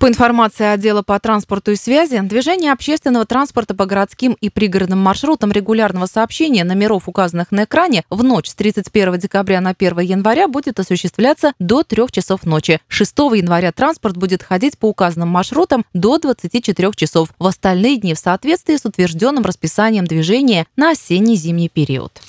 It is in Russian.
По информации отдела по транспорту и связи, движение общественного транспорта по городским и пригородным маршрутам регулярного сообщения номеров, указанных на экране, в ночь с 31 декабря на 1 января будет осуществляться до 3 часов ночи. 6 января транспорт будет ходить по указанным маршрутам до 24 часов. В остальные дни в соответствии с утвержденным расписанием движения на осенне-зимний период.